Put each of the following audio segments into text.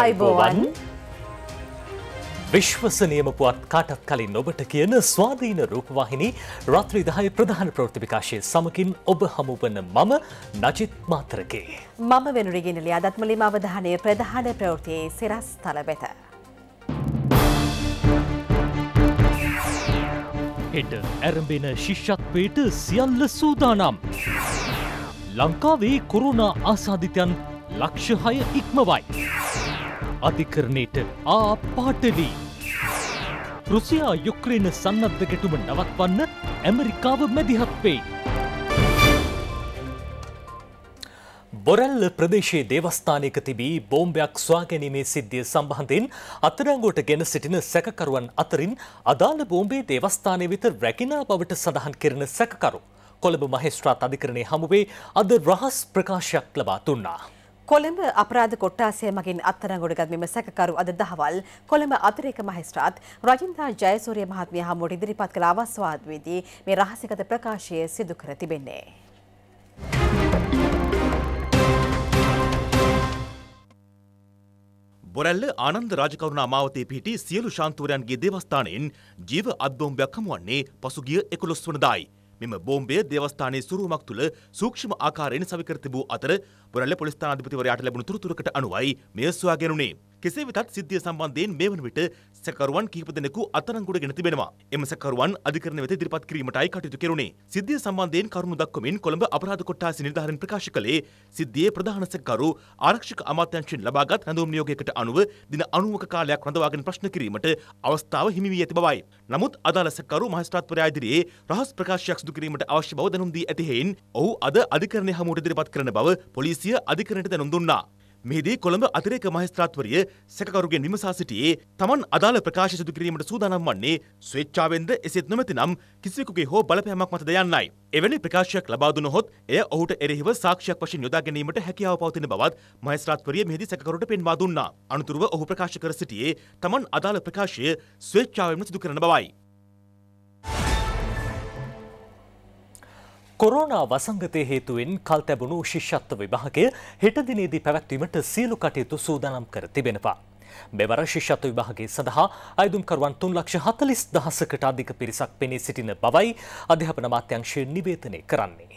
අයිබෝවන් විශ්වසනයම පුවත් කාටත් කලින් ඔබට කියන ස්වාධීන රූපවාහිනි රාත්‍රී දහය ප්‍රධාන ප්‍රෘතිපිකාශය සමකින් ඔබ හමුවන මම නජිත් මාතරගේ. මම වෙනුරගෙනලිය අදත්මලිම අවධානය ප්‍රධාන ප්‍රවෘතියේ සිරස් තලබෙත. හෙට ඇරඹෙන ශිෂ්‍යත්වයට සියල්ල සූදානම්. ලංකාවේ කොරුණ ආසාධිතයන් ලක්ෂහය ඉක්මවයි. අධිකරණයට ආ පාටවී. රුසියා යුක්‍රේන සන්නද්ධ ගැටුම නවත්වන්න ඇමරිකාව මැදිහත් වේ. බොරැල්ල ප්‍රදේශයේ දේවස්ථානයක තිබී බෝම්බයක් ස්වාගැනීමේ සිද්ධිය සම්බන්ධයෙන් අත්අඩංගුවට ගෙන සිටින සැකකරුවන් අතරින් අදාළ බෝම්බේ දේවස්ථානය වෙත රැකිනා බවට සඳහන් කෙරෙන සැකකරු කොළඹ මහේස්ත්‍රාත් අධිකරණයේ හමුවේ අද රහස් ප්‍රකාශයක් ලබා දුන්නා. කොළඹ අපරාධ කොට්ටාසය මගින් අත්තරගොඩගත් මෙම සැකකරු අද දහවල් කොළඹ අතිරේක මහේස්ත්‍රාත් රජින්දා ජයසූරිය මහත්මිය හමුවට ඉදිරිපත් කළ අවස්වාදවේදී මේ රහසිගත ප්‍රකාශය සිදු කර තිබෙන්නේ. බොරැල්ල ආනන්ද රාජකරුණ අමාවතේ පිහිටි සියලු ශාන්තූරයන්ගේ දේවස්ථානයෙන් ජීව අත්බෝම්බයක් හමුවන්නේ පසුගිය එකොළොස් වනදායි. මෙම බෝම්බය දේවස්ථානයේ සුරුවමක් තුළ සූක්ෂම ආකාරයෙන් සවිකර තිබූ අතර බොරැල්ල පොලිස් ස්ථානාධිපතිවරයාට ලැබුණු තොරතුරකට අනුවයි මෙය සොයාගෙනුනේ. කෙසේ වෙතත් සිද්ධිය සම්බන්ධයෙන් මේ වන විට සැකරුවන් කිහිප දෙනෙකු අත්අඩංගුවට ගෙන තිබෙනවා. එම සැකරුවන් අධිකරණ වෙත ඉදිරිපත් කිරීමටයි කටයුතු කෙරුණේ. සිද්ධිය සම්බන්ධයෙන් කරුණු දක්වමින් කොළඹ අපරාධ කොට්ටාස නිලධාරීන් ප්‍රකාශ කළේ සිද්ධියේ ප්‍රධාන සැකරු ආරක්ෂක අමාත්‍යංශයෙන් ලබාගත් හැඳුම් නියෝගයකට අනුව දින 90ක කාලයක් රඳවාගෙන ප්‍රශ්න කිරීමට අවස්ථාව හිමි වී ඇති බවයි. නමුත් අදාළ සැකරු මහස්ත්‍රාත්වරයා ඉදිරියේ රහස් ප්‍රකාශයක් සිදු කිරීමට අවශ්‍ය බව දැනුම් දී ඇති හේයින් ඔහු අද අධිකරණය හමුවට ඉදිරිපත් කරන බව පොලිසිය අධිකරණයට දැනුම් දුන්නා. මෙහිදී කොළඹ අතිරේක මහස්ත්‍රාත්වරිය සැකකරුගෙන් විමසා සිටියේ තමන් අදාළ ප්‍රකාශ සිදු කිරීමට සූදානම් වන්නේ ස්වේච්ඡාවෙන්ද එසේත් නොමැතිනම් කිසිවෙකුගේ හෝ බලපෑමක් මතද යන්නයි. එවැනි ප්‍රකාශයක් ලබා දුනහොත් එය ඔහුට එරෙහිව සාක්ෂියක් වශයෙන් යොදා ගැනීමට හැකියාව පවතින බවත් මහස්ත්‍රාත්වරිය මෙහිදී සැකකරුට පෙන්වා දුන්නා. අනතුරුව ඔහු ප්‍රකාශ කර සිටියේ තමන් අදාළ ප්‍රකාශය ස්වේච්ඡාවෙන්ම සිදු කරන බවයි. කොරෝනා වසංගතය හේතුවෙන් කල් තැබුණු ශිෂ්‍යත්ව විභාගය හෙටදිනේදී පැවැත්වීමට සියලු කටයුතු සූදානම් කර තිබෙනවා. මෙවර ශිෂ්‍යත්ව විභාගේ සඳහා අයදුම්කරුවන් තුන් ලක්ෂ හතලිස් දහසකට අධික පිරිසක් පෙනී සිටින බවයි අධ්‍යාපන අමාත්‍යංශය නිවේදනය කරන්නේ.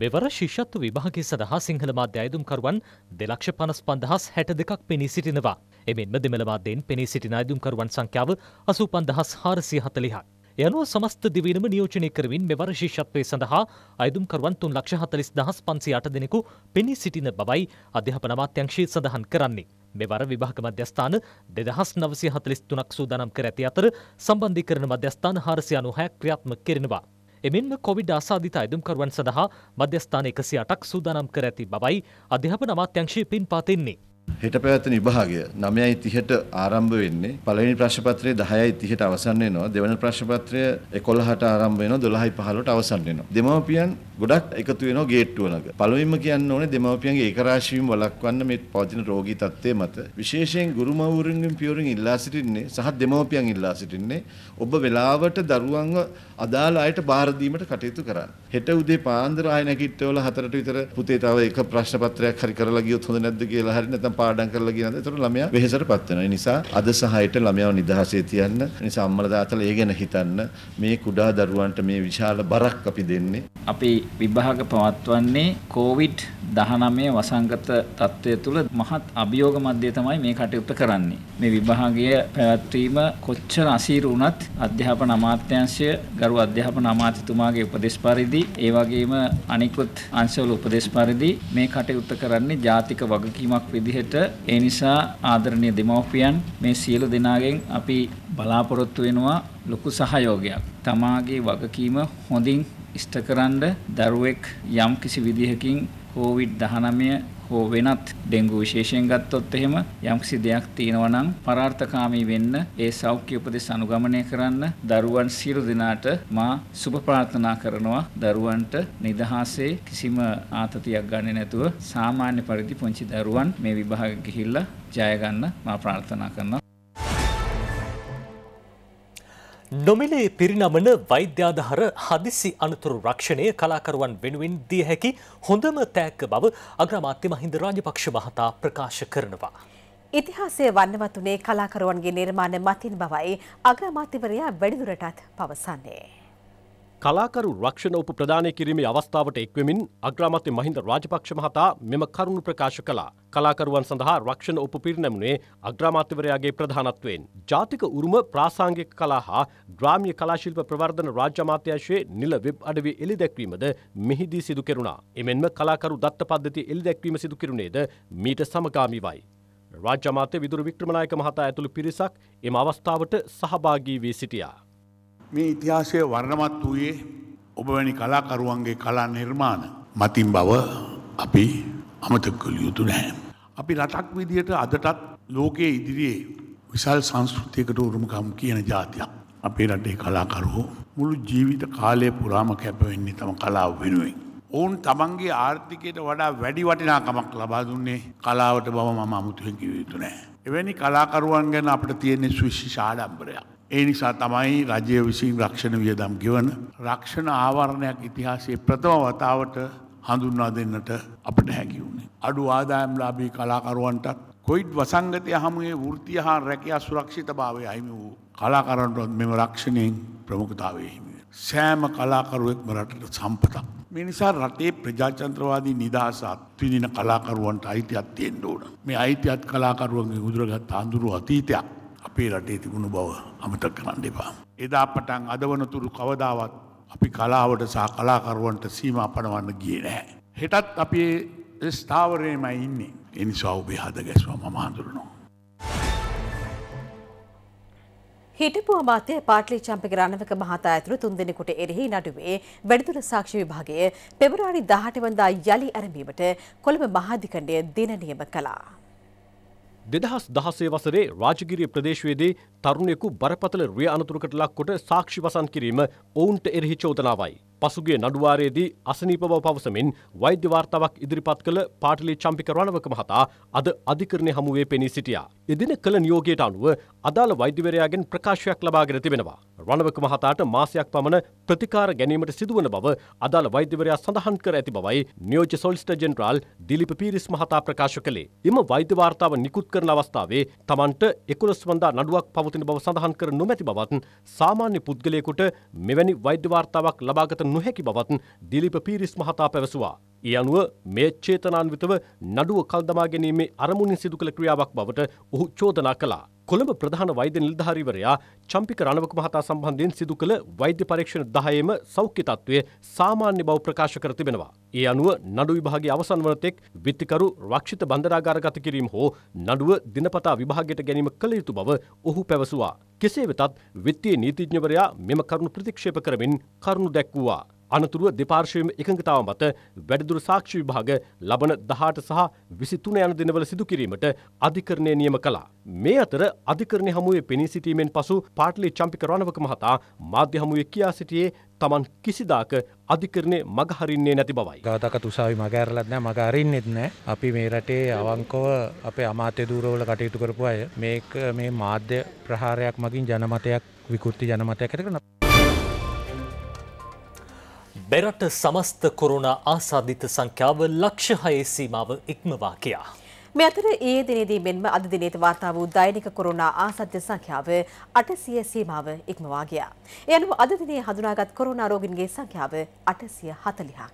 මෙවර ශිෂ්‍යත්ව විභාගේ සඳහා සිංහල මාධ්‍ය අයදුම්කරුවන් දෙලක්ෂ පනස් පන්දහස් හැට දෙකක් පෙනී සිටිනවා. එමෙන්ම දෙමළ මාධ්‍යයෙන් පෙනී සිටින අයදුම්කරුවන් සංඛ්‍යාව අසූ පන්දහස් හාරසිය හතලිහක්. යනුව සමස්ත දිවීනම නියෝජනය කරමින් මෙවර ශිෂ්‍යත්වය සඳහා අයදුම්කරුවන් තුන් ලක්ෂ හතලිස් දහස් පන්සි අට දෙනෙකු පෙනී සිටින බවයි අධ්‍යාපන අමාත්‍යංශය සඳහන් කරන්නේ. මෙවර විභාග මධ්‍යස්ථාන දෙදහස් නවසය හතලිස් තුනක් සූදානම් කර ඇති අතර සම්බන්ධීකරන මධ්‍යස්ථාන හාරසිය අනුහැයක් ක්‍රියාත්මක කරනවා. එමෙන්ම කොවිඩ් ආසාධිත අයදුම්කරුවන් සඳහා මධ්‍යස්ථාන එකසි අටක් සූදානම් කර ඇති බවයි අධ්‍යාපන අමාත්‍යංශය පින් පාතින්නේ. හෙට පැවැත්වෙන විභාගය 9:30ට ආරම්භ වෙන්නේ. පළවෙනි ප්‍රශ්නපත්‍රය 10:30ට අවසන් වෙනවා. දෙවන ප්‍රශ්නපත්‍රය 11:00ට ආරම්භ වෙනවා. 12:15ට අවසන් වෙනවා. දෙමව්පියන් ගොඩක් එකතු වෙනවා ගේට්ටුව ළඟ. පළවෙනිම කියන්න ඕනේ දෙමව්පියන්ගේ ඒකරාශීවීම වළක්වන්න මේ පවතින රෝගී තත්ත්වය මත විශේෂයෙන් ගුරුමවුරුන්ගෙන් පියවරුන් ඉල්ලා සිටින්නේ සහ දෙමව්පියන් ඉල්ලා සිටින්නේ ඔබ වෙලාවට දරුවන්ව අදාළ අයට බාර දීමට කටයුතු කරන්න. හෙට උදේ පාන්දර ආය නැගිට්ටවල 4ට විතර පුතේ තව එක ප්‍රශ්න පත්‍රයක් හරි කරලා ගියොත් හොඳ නැද්ද කියලා හරි නැත්නම් පාඩම් කරලා කියනද? ඒතර ළමයා වෙහෙසටපත් වෙනවා. ඒ නිසා අද සහයට ළමයාව නිදහසේ තියන්න, නිසා අම්මලා තාත්තලා ඒ ගැන හිතන්න මේ කුඩා දරුවන්ට මේ විශාල බරක් අපි දෙන්නේ. අපි විභාග පවත්වන්නේ COVID 19 වසංගත තත්ත්වය තුළ මහත් අභියෝග මැදේ තමයි මේ කටයුත්ත කරන්නේ. මේ විභාගය පැවැත්වීම කොච්චර අසීරු වුණත් අධ්‍යාපන අමාත්‍යාංශය ගරු අධ්‍යාපන අමාත්‍යතුමාගේ උපදෙස් පරිදි ඒ වගේම අනිකුත් අංශවල උපදෙස් පරිදි මේ කටයුත්ත කරන්නේ ජාතික වගකීමක් විදිහට විදිහට ඒ නිසා ආදරණීය දෙමව්පියන් මේ සියලු දෙනාගෙන් අපි බලාපොරොත්තු වෙනවා ලොකු සහයෝගයක්. තමාගේ වගකීම හොඳින් ඉෂ්ටකරන දරුවෙක් යම් කිසි විදිහකින් COVID-19 හෝ වෙනත් ඩෙංගු විශේෂයෙන් ගත්තොත් එහෙම යම්කිසි දෙයක් තියෙනවා නම් පරාර්ථකාමී වෙන්න ඒ සෞඛ්‍ය උපදෙස් අනුගමනය කරන්න දරුවන් සියලු දෙනාට මා සුබ ප්‍රාර්ථනා කරනවා දරුවන්ට නිදහසේ කිසිම ආතතියක් ගන්නෙ නැතුව සාමාන්‍ය පරිදි පුංචි දරුවන් මේ විභාග ගිහිල්ලා ජය ගන්න මා ප්‍රාර්ථනා කරනවා නොමිලේ පිරිනමන වෛද්‍යාධහර හදිසි අනතුරු රක්ෂණය කලාකරුවන් වෙනුවෙන් දිය හැකි හොඳම තෑක්ක බව අග්‍රමාත්‍ය මහින්ද රාජපක්ෂ මහතා ප්‍රකාශ කරනවා. ඉතිහාසය වන්නවතුනේ කලාකරුවන්ගේ නිර්මාණ මතින් බවයි අග්‍රමාත්‍යවරයා වැඩිදුරටත් පවසන්නේ. කලාකරු රක්ෂණ උප ප්‍රදානය කිරීමේ අවස්ථාවට එක්වමින් අග්‍රාමත්‍ය මහින්ද රාජපක්ෂ මහතා මෙම කරුණු ප්‍රකාශ කළා. කලාකරුවන් සඳහා රක්ෂණ උප පිරිනැමුණේ අග්‍රාමාත්‍යවරයාගේ ප්‍රධානත්වයෙන්. ජාතික උරුම ප්‍රාසංගික කලා හා ග්‍රාම්‍ය කලාශිල්ප ප්‍රවර්ධන රාජ්‍යමාත්‍යංශයේ නිල වෙබ් අඩවියේ එළිදැක්වීමද මෙහිදී සිදු කෙරුණා. එමෙන්ම කලාකරු දත්ත පද්ධතිය එළිදැක්වීම සිදු කෙරුණේද මීට සමගාමීවයි. රාජ්‍යමාත්‍ය විදුර වික්‍රමනායක මහතා ඇතුළු පිරිසක් එම අවස්ථාවට සහභාගී වී සිටියා. මේ ඉතිහාසය වර්ණමත් වූයේ ඔබවැනි කලාකරුවන්ගේ කලා නිර්මාණ මතින් බව අපි අමතක කළ යුතු නැහැ. අපි රටක් විදියට අදටත් ලෝකයේ ඉදිරියේ විශාල් සංස්කෘතියකට උරුමකම් කියන ජාතියක්. අපේ රටේ කලාකරුවෝ මුළු ජීවිත කාලය පුරාම කැපවෙන්නේ තම කලාව වෙනුවෙන්. ඔවුන් තමන්ගේ ආර්ථිකයට වඩා වැඩි වටිනාකමක් ලබා දුන්නේ කලාවට බව මම අමුතුවෙන් කිව යුතු නෑ. එවැනි කලාකරුවන් ගැන අපට තියෙන්නේ සුවිශි ශාඩම්බරයක්. ඒ නිසා තමයි රජය විසින් රක්ෂණ වියදම් ගෙවන රක්ෂණ ආවරණයක් ඉතිහාසයේ ප්‍රථම වතාවට හඳුන්වා දෙන්නට අපට හැකි වුණේ. අඩු ආදායම්ලාභී කලාකරුවන්ටත් කොයිඩ් වසංගතය හමුවේ වෘතිය හා රැකයා සුරක්ෂිත භාවය අහිමි වූ කලාකරන්ටොත් මෙම රක්ෂණයෙන් ප්‍රමුඛතාවය හිමිය. සෑම කලාකරුවෙක්ම රටට සම්පතක්. මේ නිසා රටේ ප්‍රජාචන්ත්‍රවාදී නිදහස අත්විඳින කලාකරුවන්ට අයිතියක් තියෙන්න ඕන. මේ අයිතියත් කලාකරුවන්ගේ උදුරගත් අඳුරු අතීතයක්. අපේ රටේ තිබුණු බව අමතක් කරන්න එපා. එදා පටන් අද වනතුරු කවදාවත් අපි කලාවට සහ කලාකරුවන්ට සීම අපනවන්න ගිය නෑ. හෙටත් අපේ ස්ථාවරයමයි ඉන්නේ එනිසා ඔබේ හද ගැස්වා මම හඳුරනවා. හිටපු අමාත්‍ය පාටලි චම්පක රණවක මහතා ඇතුළු තුන්දෙනෙකුට එරෙහි නඩුවේ වැඩිදුර සාක්ෂි විභාගය පෙබරවාරි 18 වනදා යලි ඇරඹීමට කොළඹ මහාධිකණ්ඩය දින නියම කළා. දෙදහස් දහසේ වසරේ රාජගිරිය ප්‍රදේශවේදී තරුණයෙකු බරපතල රිය අනතුරකට ලක්කොට සාක්ෂි වසන් කිරීම ඔවුන්ට එරෙහි චෝදනාවයි. පසුගේ නඩුවාරයේදී අසනීප බව පවසමින් වෛද්‍ය වාර්තාවක් ඉදිරිපත් කළ පාටලි චම්පික රණවක මහතා අද අධිකරණය හමුවේ පෙනී සිටියා. එදින කළ නියෝගයට අනුව අදාළ වෛද්‍යවරයාගෙන් ප්‍රකාශයක් ලබාගෙන තිබෙනවා. රණවක මහතාට මාසයක් පමණ ප්‍රතිකාර ගැනීමට සිදුවන බව අදාළ වෛද්‍යවරයා සඳහන් කර ඇති බවයි නියෝජ්‍ය සොලිස්ටර් ජෙනරාල් දිලිප පීරිස් මහතා ප්‍රකාශ කළේ. එම වෛද්‍ය වාර්තාව නිකුත් කරන අවස්ථාවේ Tamanට 11 වනදා නඩුවක් පවතින බව සඳහන් කර නොමැති බවත් සාමාන්‍ය පුද්ගලයෙකුට මෙවැනි වෛද්‍ය වාර්තාවක් ලබාගත නොහැකි බවත් දිලිප පීරිස් මහතා පැවසවා. ඒ අනුව මේ චේතනාන්විතව නඩුව කල්දමා ගැනීමේ අරමුණින් සිදු කළ ක්‍රියාවක් බවට ඔහු චෝදනා කළා. කොළඹ ප්‍රධාන වෛද්‍ය නිලධාරීවරයා චම්පික රණවක මහතා සම්බන්ධයෙන් සිදු කළ වෛද්‍ය පරීක්ෂණ 10ෙම සෞඛ්‍ය තත්ත්වය සාමාන්‍ය බව ප්‍රකාශ කර තිබෙනවා. ඒ අනුව නඩු විභාගයේ අවසන් වන තෙක් විත්තිකරු රක්ෂිත බන්ධනාගාරගත කිරීම හෝ නඩුව දිනපතා විභාගයට ගැනීම කළ යුතු බව ඔහු පැවසුවා. කෙසේ වෙතත් විත්තියේ නීතිඥවරයා මෙම කරුණු ප්‍රතික්ෂේප කරමින් කරුණු දැක්වුවා. අනතුරුව දෙපාර්ශවයම එකඟතාව මත වැඩිදුර සාක්ෂි විභාග ලබන 18 සහ 23 යන දිනවල සිදු කිරීමට අධිකරණය නියම කළා. මේ අතර අධිකරණ හමුවේ පෙනී සිටීමෙන් පසු පාටලි චම්පික රණවක මහතා මාධ්‍ය හමුවේ කියා සිටියේ Taman කිසිදාක අධිකරණය මගහරින්නේ නැති බවයි. ගාතක තුසාවි මග ඇරලත් නැහැ මග අරින්නෙත් නැහැ. අපි මේ රටේ අවංකව අපේ අමාත්‍ය ධූරවල කටයුතු කරපු අය මේක මේ මාධ්‍ය ප්‍රහාරයක් මගින් ජනමතයක් විකෘති ජනමතයක් ඇති කරන බෙරට සමස්ත කොරුණ ආසාධිත සංඛ්‍යාව ලක්ෂහයේ සීමාව ඉක්මවා කියා. මේ අතර ඒ දිනේදී මෙන්ම අද දිනේත වාර්තා වූ දෛනික කොරුණා ආසාධ්‍ය සංඛ්‍යාව 800 සීමාව ඉක්මවා ගියා. ඒ අනුව අද දිනේ හඳුනාගත් කොරුණා රෝගීන්ගේ සංඛ්‍යාව 840ක්.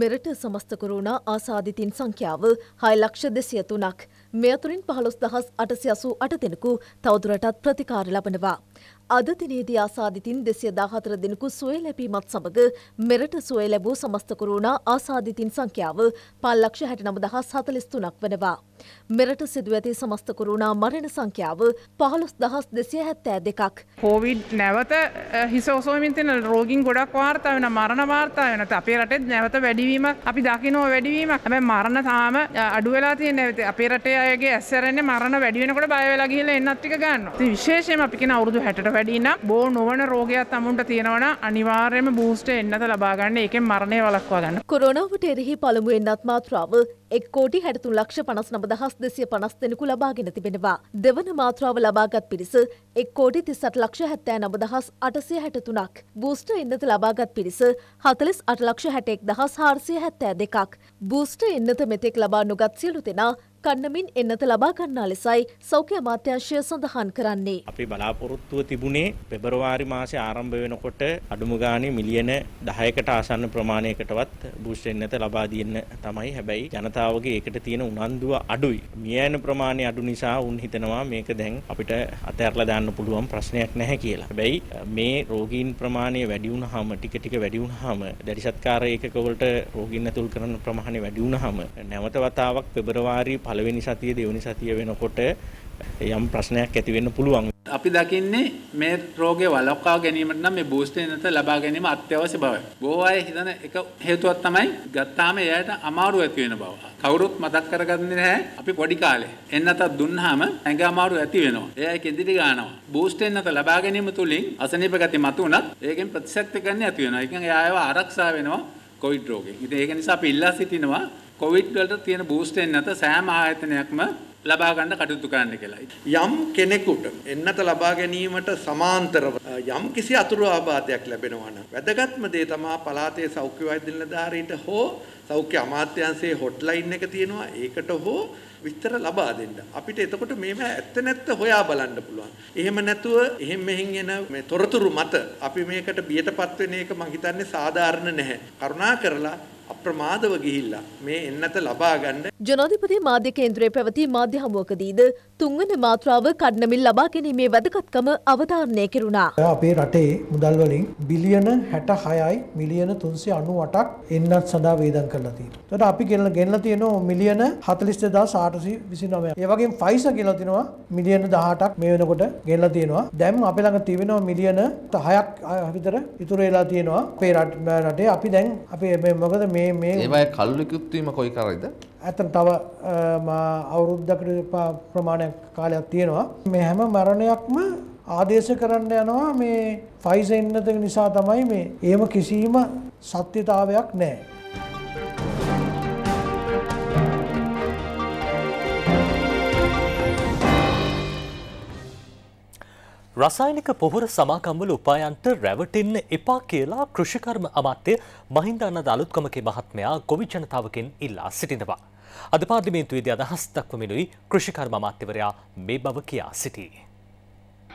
මෙරට සමස්ත කොරුණා ආසාධිතින් සංඛ්‍යාව 6 ලක්ෂ 203ක්. මේ අතුරින් පහළොස් දහස් අටසි අසූ අට දෙනෙකු තවදුරටත් ප්‍රතිකාර ලබනවා. අද දිනේදී ආසාධිතින් දෙසිය දාහතර දෙනෙකු සුවය ලැබීමත් සමඟ මෙරට සුවය ලැබූ සමස්තකරුණා ආසාධිතින් සංඛ්‍යාව පල්ලක්ෂ හැට නම දහස් හතලිස්තුනක් වනවා. මෙරට සිදුව ඇති සමස්ත කොරුණා මරණ සංඛ්‍යාව පහළොස් දහස් දෙසිය හැත්තෑ දෙකක්. හෝවිඩ් නැවත හිසෝසෝමින් තින රෝගින් ගොඩක් වාර්තා වෙන මරණ වාර්තා වෙනත අපේ රටෙත් නැවත වැඩිවීම අපි දකිනෝ වැඩිවීම හැබැයි මරණ තාම අඩු වෙලා තියෙන නැවත අපේ රටේ අයගේ ඇස්සරන්නේ මරණ වැඩි වෙනකොට බය වෙලා ගිහලා එන්නත් ටික ගන්නවා. ඉතින් විශේෂයෙන්ම අපි කියන අවුරුදු 60ට වැඩි නම් බෝ නොවන රෝගයක් අමුන්ට තියෙනවා නම් අනිවාර්යයෙන්ම බූස්ට් එකක් එන්නත ලබා ගන්න ඒකෙන් මරණය වළක්වා ගන්න. කොරෝනාවට එරෙහි පළමුවෙන් අත්මාත්‍රාව එක්කෝටි හැටතුන් ලක්ෂ පනස් නබදහස් දෙසිය පනස් දෙෙනෙකු ලබාගෙන තිබෙනවා. දෙවන මාත්‍රාව ලබාගත් පිරිස එක්කෝටි තිසට ලක්ෂ හැත්තෑ නබදහස් අටසය හැටතුනක්. බූස්ට එන්නත ලබාගත් පිරිස හතලිස් අටලක්ෂ හැටෙක් දහස් හාර්සිය හැත්තෑ දෙකක්. බූස්ට එන්නත මෙතෙක් ලබා නොගත් සියලු දෙෙනා කන්නමින් එන්නත ලබා ගන්නා ලෙසයි සෞඛ්‍ය අමාත්‍යාංශය සඳහන් කරන්නේ. අපි බලාපොරොත්තුව තිබුණේ පෙබරවාරි මාසේ ආරම්භ වෙනකොට අඩුම ගානේ මිලියන 10කට ආසන්න ප්‍රමාණයකටවත් බූස්ට් එන්නත ලබා දෙන්න තමයි. හැබැයි ජනතාවගේ ඒකට තියෙන උනන්දුව අඩුයි. මියන ප්‍රමාණය අඩු නිසා උන් හිතනවා මේක දැන් අපිට අතහැරලා දාන්න පුළුවන් ප්‍රශ්නයක් නැහැ කියලා. හැබැයි මේ රෝගීන් ප්‍රමාණය වැඩි වුණාම ටික ටික වැඩි වුණාම දැඩි සත්කාර ඒකක වලට රෝගීන් ඇතුල් කරන ප්‍රමාණය වැඩි වුණාම නැවත වතාවක් පෙබරවාරි පළවෙනි සතිය දෙවනි සතිය වෙනකොට යම් ප්‍රශ්නයක් ඇතිවෙන්න පුළුවන්. අපි දකින්නේ මේ රෝගය වලක්වා ගැනීමට නම් මේ බූස්ටර් නැත ලබා ගැනීම අත්‍යවශ්‍ය බවයි. බොහෝ අය හිතන එක හේතුවක් තමයි ගත්තාම එයාට අමාරු ඇති වෙන බව. කවුරුත් මතක් කරගන්නේ නැහැ අපි පොඩි කාලේ. එන්නත දුන්නාම ඇඟ අමාරු ඇති වෙනවා. එයා කෙඳිරි ගන්නවා. බූස්ටර් නැත ලබා ගැනීම තුලින් අසනීප ගති මතුණත් ඒකෙන් ප්‍රතිශක්ති ගන්න ඇති වෙනවා. ඒකෙන් එයා ආරක්ෂා වෙනවා කොවිඩ් රෝගේ. ඉතින් ඒක නිසා අපි ඉල්ලා සිටිනවා කොවිඩ් වලට තියෙන බූස්ට් එකෙන් නැත සෑම ආයතනයක්ම ලබා ගන්න කටයුතු කරන්න කියලා. යම් කෙනෙකුට එන්නත ලබා ගැනීමට සමාන්තරව යම් කිසි අතුරු ආබාධයක් ලැබෙනවා නම් වැදගත්ම දේ තමයි පළාතේ සෞඛ්‍ය වෛද්‍ය නිලධාරීන්ට හෝ සෞඛ්‍ය අමාත්‍යාංශයේ හොට්ලයින් එක තියෙනවා ඒකට හෝ විස්තර ලබා දෙන්න. අපිට එතකොට මේව ඇත්ත නැත්ත හොයා බලන්න පුළුවන්. එහෙම නැතුව එහෙම මෙහෙන් එන මේ තොරතුරු මත අපි මේකට බියටපත් වෙන එක මම හිතන්නේ සාධාරණ නැහැ. කරුණා කරලා අප්‍රමාදව ගිහිල්ලා මේ එන්නත ලබා ගන්න ජනාධිපති මාධ්‍ය කේන්ද්‍රයේ පැවති මාධ්‍ය හමුවකදීද තුන්වන මාත්‍රාව කඩනමින් ලබා ගැනීමේ වැදගත්කම අවධාරණය කෙරුණා. අපේ රටේ මුදල් වලින් බිලියන 66යි මිලියන 398ක් එන්නත් සඳහා වේදම් කරලා තියෙනවා. එතකොට අපි ගෙනලා ගෙනලා තියෙනවා මිලියන 42829. ඒ වගේම ෆයිසා කියලා තිනවා මිලියන 18ක් මේ වෙනකොට ගෙනලා තියෙනවා. දැන් අපි ළඟ තියෙනවා මිලියන 6ක් විතර ඉතුරු වෙලා තියෙනවා. අපේ රටේ අපි දැන් අපි මොකද මේ මේ මේ ඒවයි කල්ලිකුත්වීම කොයි කරයිද ඇතන් තව අවුරුද්ධකට ප්‍රමාණයක් කාලයක් තියෙනවා මේ හැම මරණයක්ම ආදේශ කරන්න යනවා මේ ෆයිස එන්නතක නිසා තමයි මේ ඒම කිසිීම සත්‍යතාවයක් නෑ. රසායනික පොහොර සමාකම්වල උපායන්ට රැවටෙන්න එපා කියලා කෘෂිකර්ම අමාත්‍ය මහින්ද අනද අලුත්කමගේ මහත්මයා ගොවි ජනතාවකින් ඉල්ලා සිටිනවා. අද පාර්ලිමේන්තුවේදී අදහස් දක්වමිනුයි කෘෂිකර්ම අමාත්‍යවරයා මේ බව කියා සිටියේ.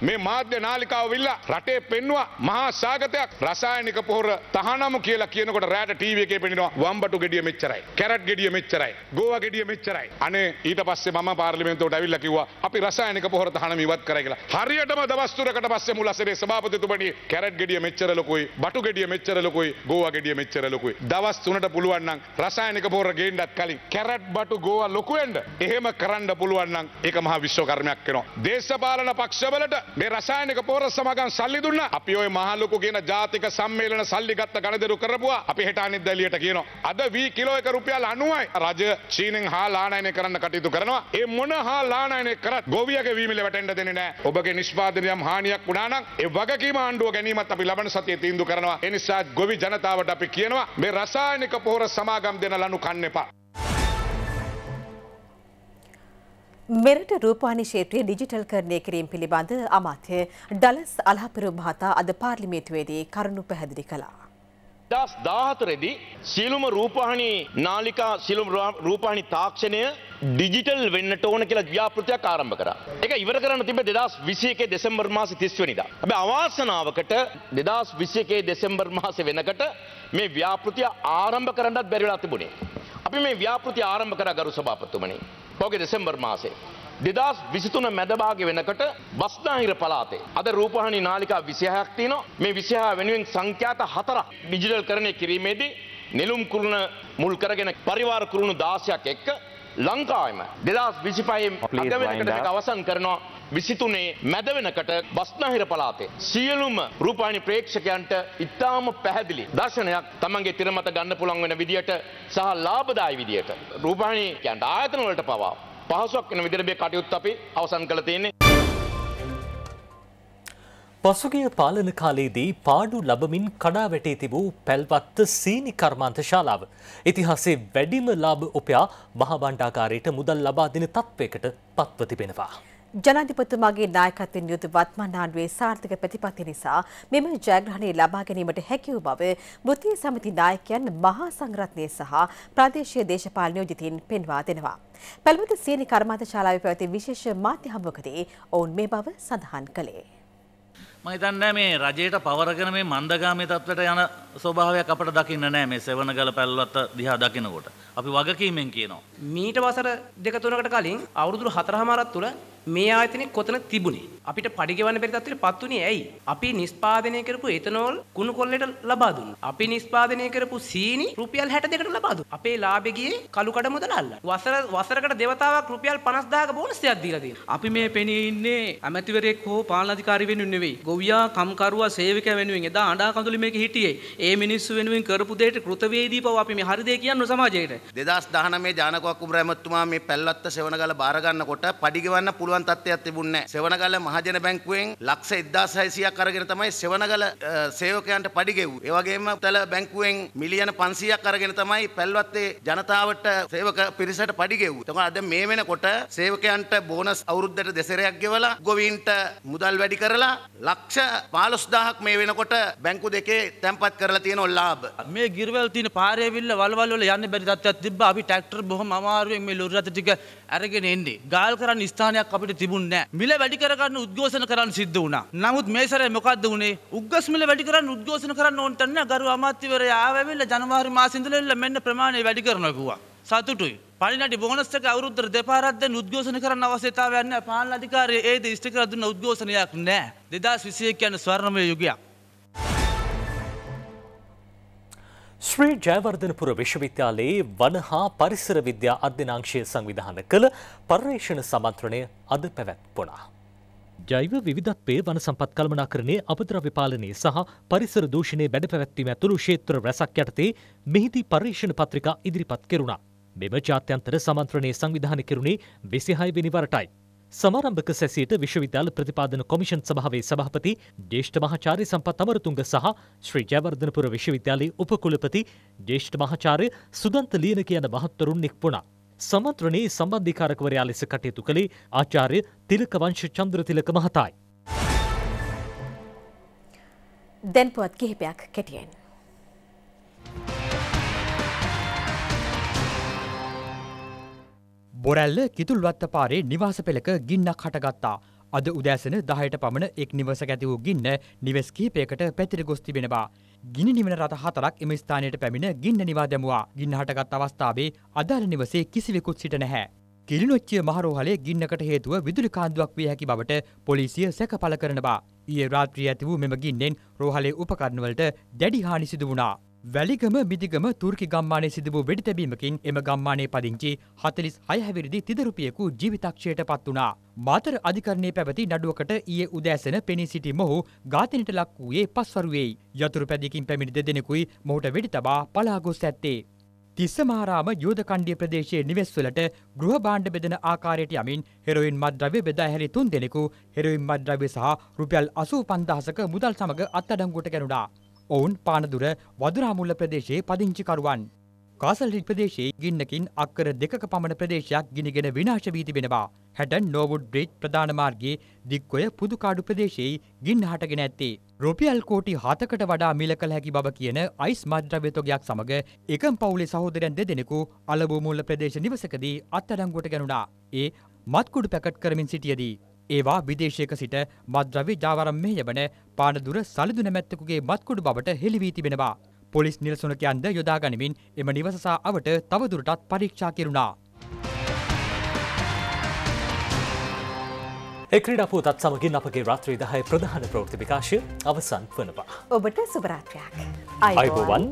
මේ මාධ්‍ය නාලිකාව විල්ලා රටේ පෙන්වා මහා සාගතයක් රසායනික පොහොර තහනම කියලා කියනකොට රෑට ටීවී එකේ පෙනෙනවා වම්බටු ගෙඩිය මෙච්චරයි කැරට් ගෙඩිය මෙච්චරයි ගෝවා ගෙඩිය මෙච්චරයි අනේ ඊට පස්සේ මම පාර්ලිමේන්තුවට ඇවිල්ලා කිව්වා අපි රසායනික පොහොර තහනම ඉවත් කරයි කියලා හරියටම දවස් තුනකට පස්සේ මුල් අසරේ සභාපතිතුමනි කැරට් ගෙඩිය මෙච්චර ලොකුයි බටු ගෙඩිය මෙච්චර ලොකුයි ගෝවා ගෙඩිය මෙච්චර ලොකුයි දවස් තුනට පුළුවන් නම් රසායනික පොහොර ගේන්නත් කලින් කැරට් බටු ගෝවා ලොකු වෙන්න එහෙම කරන්න පුළුවන් නම් ඒක මහා විශ්වකර්මයක් වෙනවා දේශපාලන පක්ෂවලට මේ රසායනික පෝරස් සමගන් සල්ලි දුන්න අපි ඔය මහලොකු කියන ජාතික සම්මේලන සල්ලි ගත්ත ගණදෙරු කරපුවා අපි හෙට අනිද්දා එළියට කියනවා අද වී කිලෝ එක රුපියල් 90යි රජ චීනෙන් හා ලානයනය කරන්න කටයුතු කරනවා ඒ මොන හා ලානයනය කරත් ගොවියගේ වීමිල වැටෙන්න දෙන්නේ නැහැ ඔබගේ නිෂ්පාදනයම් හානියක් වුණා නම් ඒ වගකීම ආණ්ඩුව ගැනීමත් අපි ලබන සතියේ තීන්දුව කරනවා ඒ නිසා ගොවි ජනතාවට අපි කියනවා මේ රසායනික පොහොර සමාගම් දෙන ලනු කන්න එපා මෙරට රූපානි ක්ෂේත්‍රය ඩිජිටල්කරණය කිරීම පිළිබඳ අමාත්‍ය ඩලස් අලහපිරු මහතා අද පාර්ලිමේන්තුවේදී කරුණු පැහැදිලි කළා. දස් දාහතරෙදි සියලුම රූපහණි නාලිකා සිලුම් රූපහණි තාක්ෂණය ඩිජිටල් වෙන්නට ඕන කියලා ව්‍යාපෘතියක් ආරම්භ කරා. ඒක ඉවර කරන්න තිබ්බේ 2021 දෙසැම්බර් මාසේ 30 වෙනිදා. හැබැයි අවාසනාවකට 2021 දෙසැම්බර් මාසේ වෙනකොට මේ ව්‍යාපෘතිය ආරම්භ කරන්නත් බැරි වෙලා තිබුණේ. අපි මේ ව්‍යාපෘතිය ආරම්භ කරා ගරු සභාපතිතුමනි. පෝගෙ දෙසෙම්බර් මාසේ. දෙදස් විසිතුන මැදභාග වෙනකට බස්නාහිර පලාතේ. අද රූපහණි නාලිකා විසිහයක් තියනවා මේ විසිහා වෙනුවෙන් සංඛ්‍යාත හතරක් ඩිජිටල් කරණය කිරීමේදී නිලුම් කුරුණ මුල් කරගෙන පරිවාර කුරුණු දාසයක් එක්ක ලංකාවම දෙදස් විසිපයම් oh, අගවෙනකට අවසන් කරනවා විසිතුනේ මැදවෙනකට බස්නහිර පලාතේ. සියලුම රූපාණි ප්‍රේක්ෂකයන්ට ඉතාම පැහැදිලි. දර්ශනයක් තමන්ගේ තිරමත ගන්න පුළන් වෙන විදිට සහ ලාබදායි විදියට. රූපාණිකයන්ට ආයතනවලට පවා. පහසුවක් වෙන විදිරබේ කටයුත් අපි අවසන් කළ තියන්නේ පසුගිය පාලන කාලයේදී පාඩු ලබමින් කඩා වැටී තිබූ පැල්වත්ත සීනි කර්මාන්ත ශාලාව. ඉතිහාසේ වැඩිම ලාභ උපයා මහබණ්ඩාකාරයට මුදල් ලබා දෙන තත්ත්වයකට පත්ව තිබෙනවා. ජනාධිපතුමාගේ නායකත්වයෙන් යුතු වත්මන් ආණ්ඩුවේ සාර්ථක ප්‍රතිපත්ති නිසා මෙම ජයග්‍රහණය ලබා ගැනීමට හැකි වූ බව වෘත්තීය සමිති නායකයන් මහා සංග්‍රහණය සහ ප්‍රාදේශීය දේශපාලන යෝජිතින් පෙන්වා දෙනවා. පැලවත සීනි කර්මාන්ත ශාලාවේ පැවති විශේෂ මාධ්‍ය හමුවකදී ඔවුන් මේ බව සඳහන් කළේ. මහිතන්නෑ මේ රජයට පවරගෙන මේ මන්දගාමය තත්වට යන ස්වභාවයක් අපට දකින්න නෑ මේ සෙවන ගල පැල්ලොත්ත දිහා දකිනකොට. අපි වගකීමෙන් කියනවා. මීට වසර දෙක තුනකට කලින් අවුරුදු හතරහමාරත් තුළ මේ ආයතනේ කොතන තිබුණේ. අපිට පඩිගෙවන්න බැරි තත්ත්වෙට පත් වුණේ ඇයි? අපි නිෂ්පාදනය කරපු එතනෝල් කුණු කොල්ලේට ලබා දුන්නා. අපි නිෂ්පාදනය කරපු සීනි රුපියල් 62කට ලබා දුන්නා. අපේ ලාභෙ ගියේ කළු කඩ මුදල අල්ලන්න. වසර වසරකට දෙවතාවක් රුපියල් 50000ක බෝනස්යක් දීලා තියෙනවා. අපි මේ පෙනී ඉන්නේ ඇමතිවරයෙක් හෝ පාලන අධිකාරී වෙනුවෙන් නෙවෙයි. ගොවියා කම්කරුවා සේවකයා වෙනුවෙන් එදා අඬා කඳුළු මේක හිටියේ. ඒ මිනිස්සු වෙනුවෙන් කරපු දෙයට කෘතවේදී බව අපි මේ හරි දේ කියන්න සමාජයට 2019 මේ ජානකවක් උඹ රැමතුමා මේ පැල්ලත්ත සෙවණගල බාර ගන්නකොට පඩි ගෙවන්න පුළුවන් තත්ත්වයක් තිබුණේ නැහැ සෙවණගල මහජන බැංකුවෙන් ලක්ෂ 1600ක් අරගෙන තමයි සෙවණගල සේවකයන්ට පඩි ගෙව්වේ ඒ වගේම තල බැංකුවෙන් මිලියන 500ක් අරගෙන තමයි පැල්වත්තේ ජනතාවට සේවක පිරිසට පඩිගෙව්. තොක අද මේ වෙනකොට සේවකයන්ට බෝනස් අවුරුද්දට දෙසරයක් ගෙවලා ගොවීන්ට මුදල් වැඩි කරලා ලක්ෂ පාලොස්දාහක් මේ වෙනකොට බැංකු දෙකේ තැන්පත් කරලා කරලා තියෙන ඔල්ලාබ මේ ගිරවල් තියෙන පාරේවිල්ල වලවල් වල යන්න බැරි තත්ත්වයක් තිබ්බා අපි ට්‍රැක්ටර් බොහොම අමාරුවෙන් මේ ලොරි රථ ටික අරගෙන එන්නේ ගාල් කරන්න ස්ථානයක් අපිට තිබුණේ නැහැ මිල වැඩි කරගන්න උද්ඝෝෂණ කරන්න සිද්ධ වුණා නමුත් මේ සැරේ මොකද්ද වුනේ උග්ගස් මිල වැඩි කරන්න උද්ඝෝෂණ කරන්න ඕනට නැහැ ගරු අමාත්‍යවරයා ආවවිල්ලා ජනවාරි මාසෙ ඉඳලා මෙන්න ප්‍රමාණය වැඩි කරනවා කිව්වා සතුටුයි පනිනටි බෝනස්සක අවුරුද්දර දෙපාරක් දැන් උද්ඝෝෂණ කරන්න අවශ්‍යතාවයක් නැහැ පාලන අධිකාරිය ඒද ඉෂ්ට කර දුන්න උද්ඝෝෂණයක් නැහැ 2021 කියන්නේ ස්වර්ණමය යුගයක් ශ්‍රී ජයවර්ධනපුර විශ්වවිද්‍යාලයේ වන හා පරිසර විද්‍යා අධ්‍යනාංශය සංවිධාන කළ පර්යේෂණ සමන්ත්‍රණය අද පැවැත්වුණා. ජෛව විධත්වේ වන සම්පත් කළමනාකරණය අපද්‍රව්‍ය පාලනය සහ පරිසර දූෂණය වැඩ පැවැත්වීම ඇතුළු ක්ෂේත්‍ර රැසක් යටතේ මෙහිදී පර්යේෂණ පත්‍රිකා ඉදිරිපත් කෙරුණා. මෙම ජාත්‍යන්තර සමන්ත්‍රණය සංවිධාන කෙරුණේ විසිහය වෙනිවරටයි. සමාරම්භක සැසියට විශ්වවිද්‍යාල ප්‍රතිපාදන කොමිෂන් සභාවේ සභාපති ජේෂ්ඨ මහාචාර්ය සම්පත් අමරතුංග සහ ශ්‍රී ජයවර්ධනපුර විශ්වවිද්‍යාලයේ උපකුලපති ජේෂ්ඨ මහාචාර්ය සුදන්ත ලියන කියන මහත්වරුන් එක්වුණා. සමන්ත්‍රණයේ සම්බන්ධීකාරකවරයා ලෙස කටයුතු කළේ ආචාර්ය තිලක වංශ චන්ද්‍රතිලක මහතායි. දැන් පුවත් කිහිපයක් කෙටියෙන්. බොරැල්ල කිතුල්වත්ත පාරේ නිවාස පෙළක ගින්නක් හටගත්තා. අද උදෑසන දහයට පමණ එක් නිවස ඇති වූ ගින්න නිවෙස් කීපයකට පැතිර ගොස් තිබෙනවා. ගිනි නිවන රථ හතරක් එම ස්ථානයට පැමිණ ගින්න නිවා දැමුවා. ගින්න හටගත් අවස්ථාවේ අදාළ නිවසේ කිසිවෙකුත් සිට නැහැ. කිලිනොච්චිය මහරෝහලේ ගින්නකට හේතුව විදුලි කාන්දුවක් විය හැකි බවට පොලිසිය සැක පල කරනවා. ඊයේ රාත්‍රිය ඇති වූ මෙම ගින්නෙන් රෝහලේ උපකරණවලට දැඩි හානි සිදු වුණා. වැලිගම බිදිගම තුර්කි ගම්මානය සිදුවූ වෙඩි තැබීමකින් එම ගම්මානය පදිංචි හතලිස් හයහැවිරිදි තිදරුපියකු ජීවිතක්ෂයට පත් වනා. මාතර අධිකරණය පැවති නඩුවකට ඒ උදෑසන පෙනී සිටි මොහු ගාතනට ලක් වූයේ පස්වරුවෙයි. යතුරු පැදිකින් පැමිණි දෙදෙනෙකුයි මොහට වෙඩි තබා පලාගොස් ඇත්තේ. තිස්සමාරාම යෝධකණ්ඩිය ප්‍රදේශයේ නිවෙස්වලට ගෘහ බාණ්ඩ බෙදෙන ආකාරයට යමින් හෙරොයින් මද්‍රව්‍ය බෙදා හැරි තුන් දෙනෙකු හෙරොයින් මද්‍රව්‍ය සහ රුපියල් අසූ පන්දහසක මුදල් සමඟ අත්අඩංගුවට ගැනුණා. ඔවුන් පානදුර වදුරාමුල්ල ප්‍රදේශයේ පදිංචිකරුවන්. කාසල්රි ප්‍රදේශයේ ගින්නකින් අක්කර දෙකක පමණ ප්‍රදේශයක් ගිනිගෙන විනාශ වී තිබෙනවා. හැටන් නෝවුඩ් බ්‍රිජ් ප්‍රධාන මාර්ගයේ දික්කොය පුදුකාඩු ප්‍රදේශයේ ගින්න හටගෙන ඇත්තේ. රුපියල් කෝටි 7කට වඩා මිල කළ හැකි බව කියන අයිස් මද්‍රව්‍ය තොගයක් සමග එකම පවුලේ සහෝදරයන් දෙදෙනෙකු අලබුමුල්ල ප්‍රදේශ නිවසකදී අත්අඩංගුවට ගැනුණා. ඒ මත්කුඩු පැකට් කරමින් සිටියදී ඒවා විදේශයක සිට මද්‍රවි ජාවරම්මය යවන පානදුර සලිදු නැමැත්තකුගේ මත්කුඩු බවට හෙළිවී තිබෙනවා. පොලිස් නිලසුනකයන්ද යොදාගනිමින් එම නිවසසා අවට තවදුරටත් පරීක්ෂා කෙරුණා. එක්‍රඩපු තත් සමගින් අපගේ රාත්‍රී දහය ප්‍රධාන ප්‍රෘති විකාශය අවසන් වනවා. ඔබට සුභරාත්‍රයක්. අයිබෝවන්.